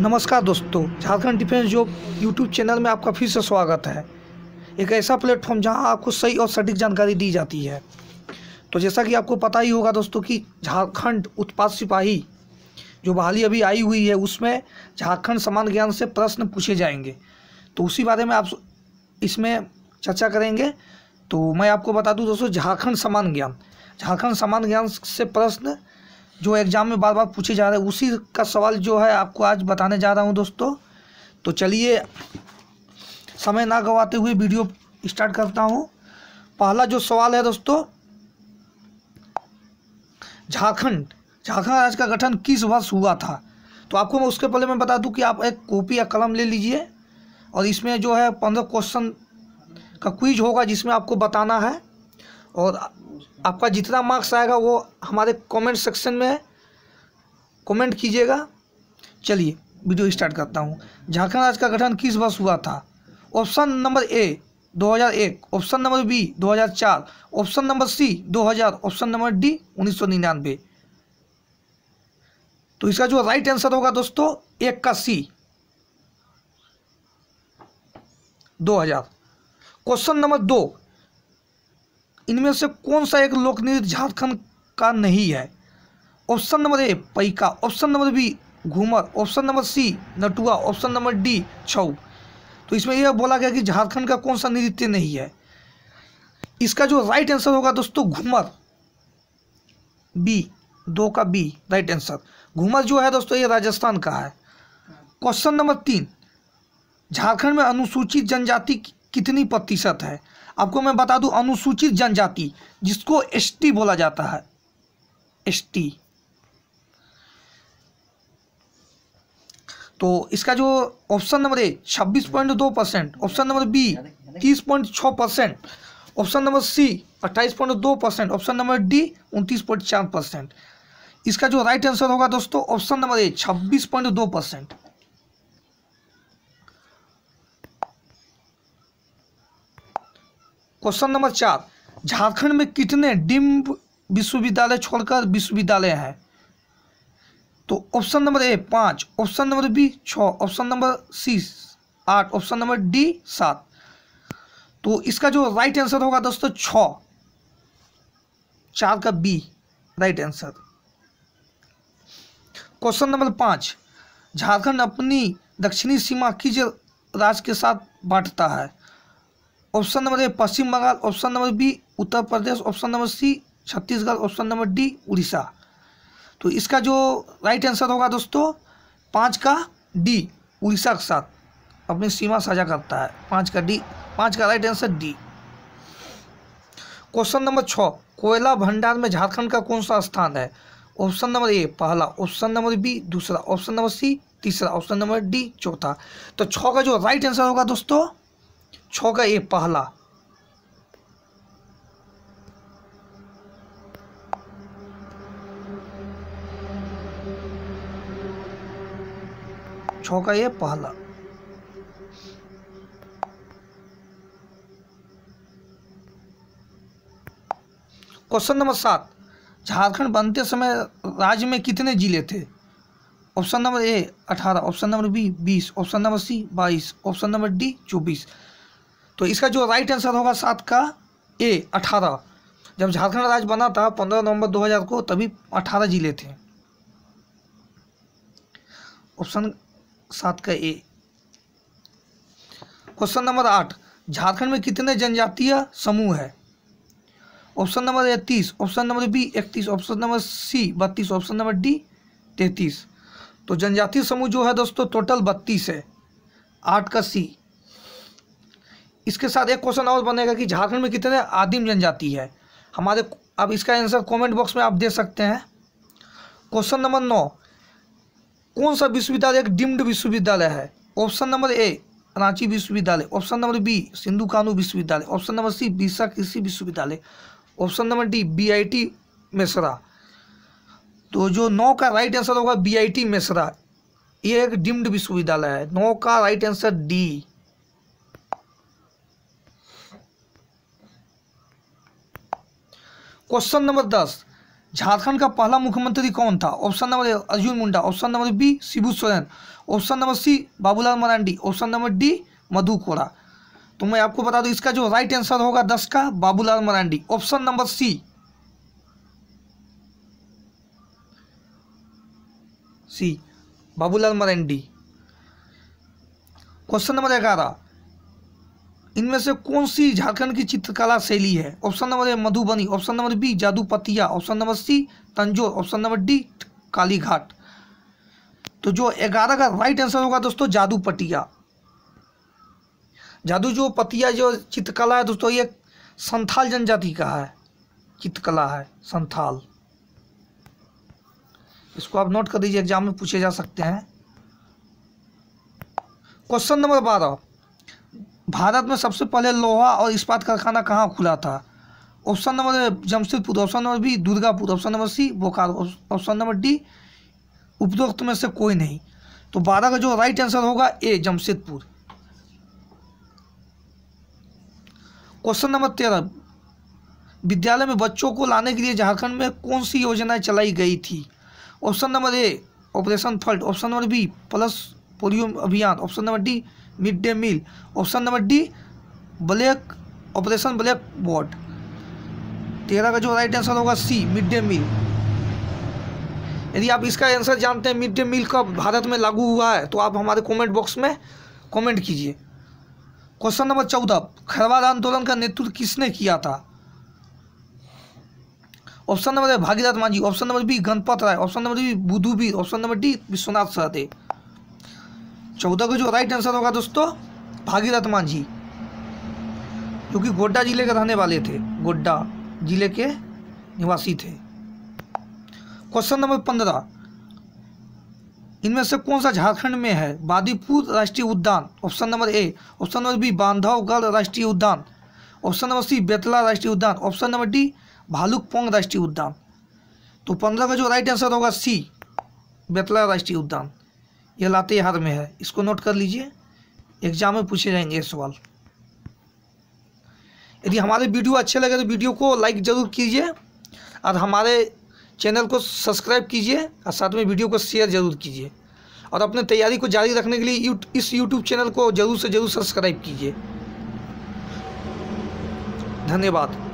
नमस्कार दोस्तों Jharkhand defence job YouTube channel में आपका फिर से स्वागत है एक ऐसा प्लेटफॉर्म जहां आपको सही और सटीक जानकारी दी जाती है तो जैसा कि आपको पता ही होगा दोस्तों कि झारखंड उत्पाद सिपाही जो बहाली अभी आई हुई है उसमें झारखंड समान ज्ञान से प्रश्न पूछे जाएंगे तो उसी बारे में आप इसमें चर्चा करेंगे तो मैं आपको बता दूँ दोस्तों झारखंड समान ज्ञान झारखंड समान ज्ञान से प्रश्न जो एग्ज़ाम में बार बार पूछे जा रहे हैं उसी का सवाल जो है आपको आज बताने जा रहा हूँ दोस्तों तो चलिए समय ना गवाते हुए वीडियो स्टार्ट करता हूँ पहला जो सवाल है दोस्तों झारखंड झारखंड राज्य का गठन किस वर्ष हुआ था तो आपको मैं उसके पहले मैं बता दूं कि आप एक कॉपी या कलम ले लीजिए और इसमें जो है पंद्रह क्वेश्चन का क्विज होगा जिसमें आपको बताना है और आपका जितना मार्क्स आएगा वो हमारे कमेंट सेक्शन में कमेंट कीजिएगा चलिए वीडियो स्टार्ट करता हूँ झारखंड राज्य का गठन किस वर्ष हुआ था option number A 2001 option number B 2004 option number C 2000 option number D उन्नीस तो इसका जो राइट आंसर होगा दोस्तों एक का सी 2000 क्वेश्चन नंबर दो इनमें से कौन सा एक लोक नृत्य झारखंड का नहीं है option number A Paika option number B Ghoomar option number C Natua option number D Chhau तो इसमें यह बोला गया कि झारखंड का कौन सा नृत्य नहीं है इसका जो राइट आंसर होगा दोस्तों घूमर बी दो का बी राइट आंसर घूमर जो है दोस्तों ये राजस्थान का है क्वेश्चन नंबर तीन झारखंड में अनुसूचित जनजाति कितनी प्रतिशत है आपको मैं बता दूं अनुसूचित जनजाति जिसको एसटी बोला जाता है एसटी तो इसका जो ऑप्शन नंबर ए छब्बीस पॉइंट दो परसेंट ऑप्शन नंबर बी तीस पॉइंट छः परसेंट ऑप्शन नंबर सी अट्ठाईस पॉइंट दो परसेंट ऑप्शन नंबर डी उनतीस पॉइंट चार परसेंट इसका जो राइट आंसर होगा दोस्तों ऑप्शन नंबर ए छब्बीस पॉइंट दो परसेंट क्वेश्चन नंबर चार झारखंड में कितने डिम्ड विश्वविद्यालय छोड़कर विश्वविद्यालय हैं तो ऑप्शन नंबर ए पाँच ऑप्शन नंबर बी छः ऑप्शन नंबर सी आठ ऑप्शन नंबर डी सात तो इसका जो राइट आंसर होगा दोस्तों छ चार का B right answer question number पाँच झारखंड अपनी दक्षिणी सीमा किस राज्य के साथ बांटता है option number A Paschim Bengal option number B Uttar Pradesh option number C Chhattisgarh option number D Orissa तो इसका जो राइट आंसर होगा दोस्तों पाँच का डी उड़ीसा के साथ अपनी सीमा साझा करता है पाँच का डी पाँच का right answer D question number छः कोयला भंडार में झारखंड का कौन सा स्थान है ऑप्शन नंबर ए पहला ऑप्शन नंबर बी दूसरा ऑप्शन नंबर सी तीसरा ऑप्शन नंबर डी चौथा तो छः का जो राइट आंसर होगा दोस्तों छो का ये पहला छो का ये पहला क्वेश्चन नंबर सात झारखंड बनते समय राज्य में कितने जिले थे ऑप्शन नंबर ए अठारह ऑप्शन नंबर बी बीस ऑप्शन नंबर सी बाईस ऑप्शन नंबर डी चौबीस तो इसका जो राइट आंसर होगा सात का ए अठारह जब झारखंड राज्य बना था पंद्रह नवंबर 2000 को तभी अठारह जिले थे ऑप्शन सात का ए क्वेश्चन नंबर आठ झारखंड में कितने जनजातीय समूह है ऑप्शन नंबर ए तीस ऑप्शन नंबर बी इकतीस ऑप्शन नंबर सी बत्तीस ऑप्शन नंबर डी तैतीस तो जनजातीय समूह जो है दोस्तों टोटल बत्तीस है आठ का सी इसके साथ एक क्वेश्चन और बनेगा कि झारखंड में कितने आदिम जनजाति है हमारे अब इसका आंसर कमेंट बॉक्स में आप दे सकते हैं क्वेश्चन नंबर नौ कौन सा विश्वविद्यालय एक डिम्ड विश्वविद्यालय है ऑप्शन नंबर ए रांची विश्वविद्यालय option number B Sindhu Kanu विश्वविद्यालय ऑप्शन नंबर सी बीसा कृषि विश्वविद्यालय option number D T Mesra तो जो नौ का राइट आंसर होगा टी मेसरा ये एक डिम्ड विश्वविद्यालय है नौ का right answer D question number दस झारखंड का पहला मुख्यमंत्री कौन था option number A Arjun Munda option number B Shibu Soren option number C Babulal Marandi option number D Madhu Koda तो मैं आपको बता दूं इसका जो राइट आंसर होगा दस का Babulal Marandi option number C C Babulal Marandi question number ग्यारह इनमें से कौन सी झारखंड की चित्रकला शैली है option number A Madhubani option number B Jadupatia option number C Tanjore option number D Kalighat तो जो ग्यारह का राइट आंसर होगा दोस्तों जादूपटिया जादू जो पतिया जो चित्रकला है दोस्तों ये संथाल जनजाति का है चित्रकला है संथाल इसको आप नोट कर दीजिए एग्जाम में पूछे जा सकते हैं क्वेश्चन नंबर बारह भारत में सबसे पहले लोहा और इस्पात कारखाना कहाँ खुला था option number Jamshedpur option number B Durgapur option number C Bokaro option number D उपरोक्त में से कोई नहीं तो बारह का जो राइट आंसर होगा ए जमशेदपुर क्वेश्चन नंबर तेरह विद्यालय में बच्चों को लाने के लिए झारखंड में कौन सी योजनाएं चलाई गई थी option number A operation flood option number B plus polio अभियान option number D mid day meal option number D black operation black board तेरह का जो राइट आंसर होगा सी मिड डे मील यदि आप इसका आंसर जानते हैं मिड डे मील कब भारत में लागू हुआ है तो आप हमारे कमेंट बॉक्स में कमेंट कीजिए क्वेश्चन नंबर चौदह खरवाद आंदोलन का नेतृत्व किसने किया था option number A Bhagirath Manjhi option number B Ganpat Rai option number B Budhubir option number D Vishwanath Sahdeo चौदह का जो राइट आंसर होगा दोस्तों भागीरथ मांझी जो कि गोड्डा जिले के रहने वाले थे गोड्डा जिले के निवासी थे क्वेश्चन नंबर पंद्रह इनमें से कौन सा झारखंड में है बादीपुर राष्ट्रीय उद्यान option number A option number B Bandhavgarh राष्ट्रीय उद्यान ऑप्शन नंबर सी बेतला राष्ट्रीय उद्यान ऑप्शन नंबर डी भालुकपोंग राष्ट्रीय उद्यान तो पंद्रह का जो राइट आंसर होगा सी बेतला राष्ट्रीय उद्यान यह लाते हार में है इसको नोट कर लीजिए एग्जाम में पूछे जाएंगे ये सवाल यदि हमारे वीडियो अच्छे लगे तो वीडियो को लाइक ज़रूर कीजिए और हमारे चैनल को सब्सक्राइब कीजिए और साथ में वीडियो को शेयर ज़रूर कीजिए और अपने तैयारी को जारी रखने के लिए इस यूट्यूब चैनल को ज़रूर से ज़रूर सब्सक्राइब कीजिए धन्यवाद